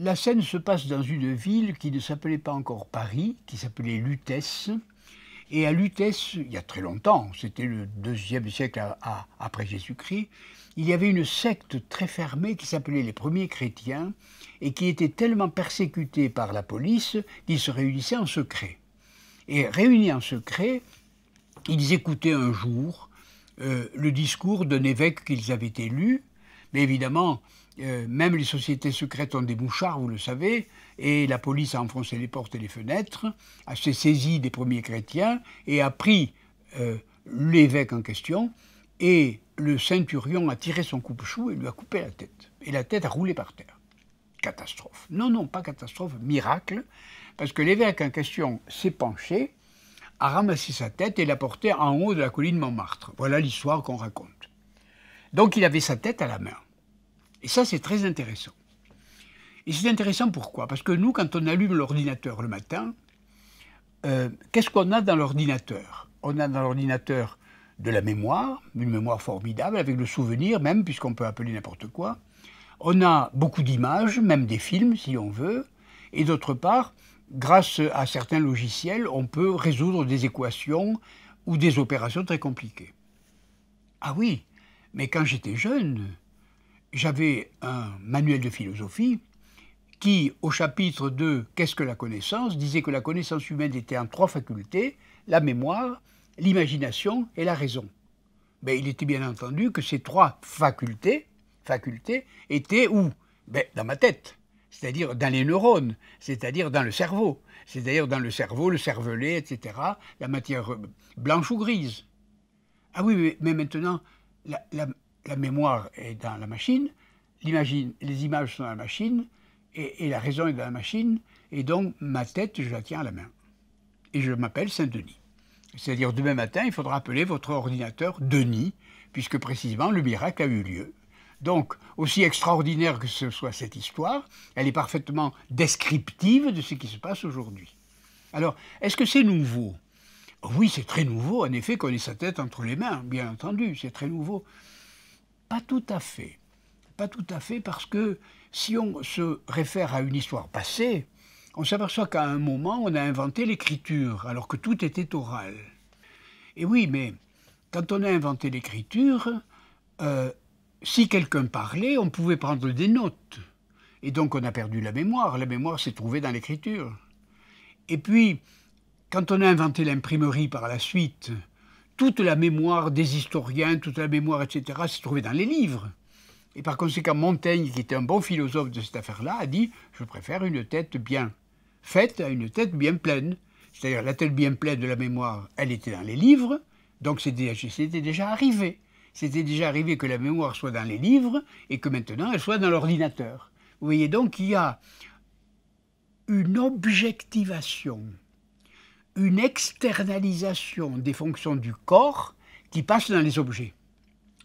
La scène se passe dans une ville qui ne s'appelait pas encore Paris, qui s'appelait Lutèce. Et à Lutèce, il y a très longtemps, c'était le deuxième siècle après Jésus-Christ, il y avait une secte très fermée qui s'appelait les premiers chrétiens et qui était tellement persécutée par la police qu'ils se réunissaient en secret. Et réunis en secret, ils écoutaient un jour euh, le discours d'un évêque qu'ils avaient élu, mais évidemment, euh, même les sociétés secrètes ont des bouchards, vous le savez, et la police a enfoncé les portes et les fenêtres, a saisi des premiers chrétiens et a pris euh, l'évêque en question, et le centurion a tiré son coupe-chou et lui a coupé la tête. Et la tête a roulé par terre. Catastrophe. Non, non, pas catastrophe, miracle, parce que l'évêque en question s'est penché, a ramassé sa tête et l'a portée en haut de la colline Montmartre. Voilà l'histoire qu'on raconte. Donc il avait sa tête à la main. Et ça, c'est très intéressant. Et c'est intéressant pourquoi Parce que nous, quand on allume l'ordinateur le matin, euh, qu'est-ce qu'on a dans l'ordinateur On a dans l'ordinateur de la mémoire, une mémoire formidable, avec le souvenir même, puisqu'on peut appeler n'importe quoi. On a beaucoup d'images, même des films si on veut. Et d'autre part, grâce à certains logiciels, on peut résoudre des équations ou des opérations très compliquées. Ah oui, mais quand j'étais jeune, j'avais un manuel de philosophie qui, au chapitre 2, Qu'est-ce que la connaissance disait que la connaissance humaine était en trois facultés, la mémoire, l'imagination et la raison. Mais ben, il était bien entendu que ces trois facultés, étaient où ben, Dans ma tête, c'est-à-dire dans les neurones, c'est-à-dire dans le cerveau, c'est-à-dire dans le cerveau, le cervelet, etc., la matière blanche ou grise. Ah oui, mais, maintenant, la, la mémoire est dans la machine, les images sont dans la machine, et, la raison est dans la machine, et donc ma tête, je la tiens à la main. Et je m'appelle Saint-Denis. C'est-à-dire demain matin, il faudra appeler votre ordinateur Denis, puisque précisément le miracle a eu lieu. Donc, aussi extraordinaire que ce soit cette histoire, elle est parfaitement descriptive de ce qui se passe aujourd'hui. Alors, est-ce que c'est nouveau Oui, c'est très nouveau, en effet, qu'on ait sa tête entre les mains, bien entendu, c'est très nouveau. Pas tout à fait. Pas tout à fait parce que si on se réfère à une histoire passée, on s'aperçoit qu'à un moment, on a inventé l'écriture, alors que tout était oral. Et oui, mais quand on a inventé l'écriture, euh, si quelqu'un parlait, on pouvait prendre des notes. Et donc on a perdu la mémoire. La mémoire s'est trouvée dans l'écriture. Et puis, quand on a inventé l'imprimerie par la suite, toute la mémoire des historiens, toute la mémoire, etc., se trouvait dans les livres. Et par conséquent, Montaigne, qui était un bon philosophe de cette affaire-là, a dit Je préfère une tête bien faite à une tête bien pleine. C'est-à-dire, la tête bien pleine de la mémoire, elle était dans les livres, donc c'était déjà arrivé. C'était déjà arrivé que la mémoire soit dans les livres et que maintenant elle soit dans l'ordinateur. Vous voyez donc qu'il y a une objectivation une externalisation des fonctions du corps qui passe dans les objets.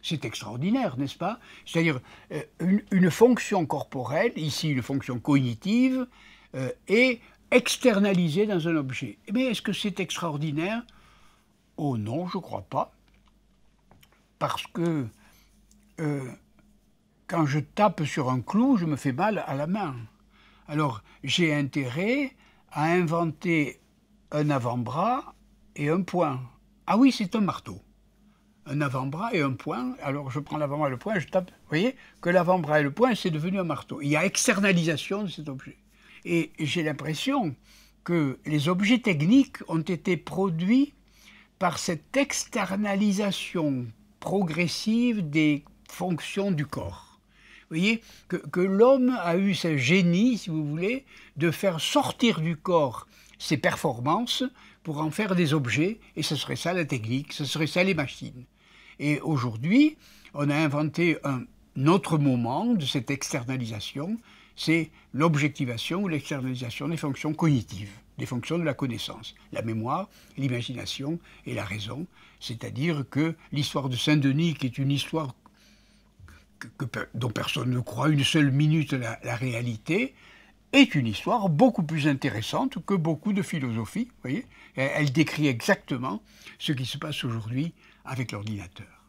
C'est extraordinaire, n'est-ce pas C'est-à-dire euh, une, fonction corporelle, ici une fonction cognitive, euh, est externalisée dans un objet. Mais eh est-ce que c'est extraordinaire Oh non, je ne crois pas. Parce que euh, quand je tape sur un clou, je me fais mal à la main. Alors j'ai intérêt à inventer un avant-bras et un poing. Ah oui, c'est un marteau. Un avant-bras et un poing. Alors je prends l'avant-bras et le poing, je tape. Vous voyez que l'avant-bras et le poing, c'est devenu un marteau. Il y a externalisation de cet objet. Et j'ai l'impression que les objets techniques ont été produits par cette externalisation progressive des fonctions du corps. Vous voyez que, que l'homme a eu ce génie, si vous voulez, de faire sortir du corps ses performances pour en faire des objets, et ce serait ça la technique, ce serait ça les machines. Et aujourd'hui, on a inventé un autre moment de cette externalisation, c'est l'objectivation ou l'externalisation des fonctions cognitives, des fonctions de la connaissance, la mémoire, l'imagination et la raison. C'est-à-dire que l'histoire de Saint-Denis, qui est une histoire dont personne ne croit une seule minute la réalité, est une histoire beaucoup plus intéressante que beaucoup de philosophies. elle décrit exactement ce qui se passe aujourd'hui avec l'ordinateur.